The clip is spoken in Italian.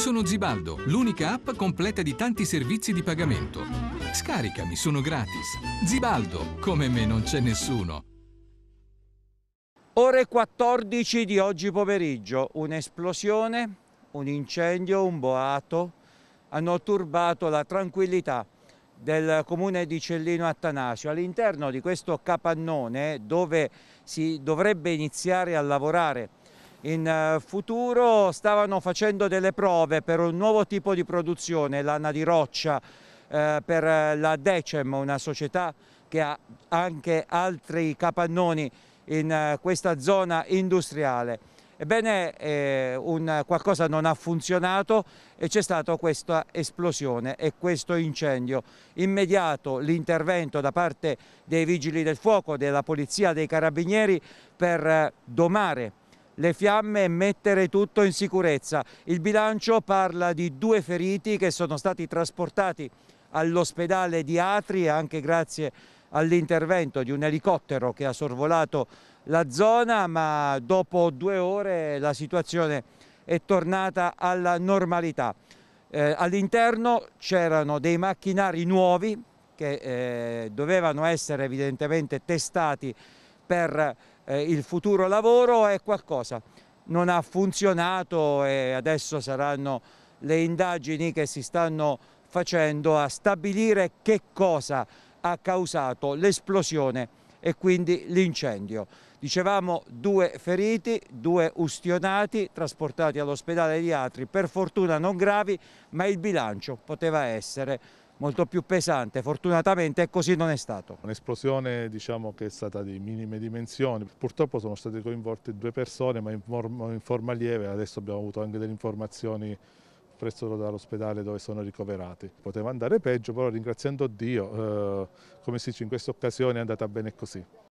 Sono Zibaldo, l'unica app completa di tanti servizi di pagamento. Scaricami, sono gratis. Zibaldo, come me non c'è nessuno. Ore 14 di oggi pomeriggio, un'esplosione, un incendio, un boato hanno turbato la tranquillità del comune di Cellino Attanasio. All'interno di questo capannone dove si dovrebbe iniziare a lavorare in eh, futuro stavano facendo delle prove per un nuovo tipo di produzione, lana di roccia, eh, per eh, la Decem, una società che ha anche altri capannoni in eh, questa zona industriale. Ebbene, eh, un, qualcosa non ha funzionato e c'è stata questa esplosione e questo incendio. Immediato l'intervento da parte dei vigili del fuoco, della polizia, dei carabinieri per domare le fiamme e mettere tutto in sicurezza. Il bilancio parla di due feriti che sono stati trasportati all'ospedale di Atri anche grazie all'intervento di un elicottero che ha sorvolato la zona ma dopo due ore la situazione è tornata alla normalità. Eh, All'interno c'erano dei macchinari nuovi che eh, dovevano essere evidentemente testati per eh, il futuro lavoro è qualcosa. Non ha funzionato e adesso saranno le indagini che si stanno facendo a stabilire che cosa ha causato l'esplosione e quindi l'incendio. Dicevamo due feriti, due ustionati trasportati all'ospedale di Atri, per fortuna non gravi, ma il bilancio poteva essere molto più pesante, fortunatamente così non è stato. Un'esplosione diciamo che è stata di minime dimensioni, purtroppo sono state coinvolte due persone ma in, in forma lieve, adesso abbiamo avuto anche delle informazioni presso dall'ospedale dove sono ricoverati. Poteva andare peggio, però ringraziando Dio, eh, come si dice in questa occasione è andata bene così.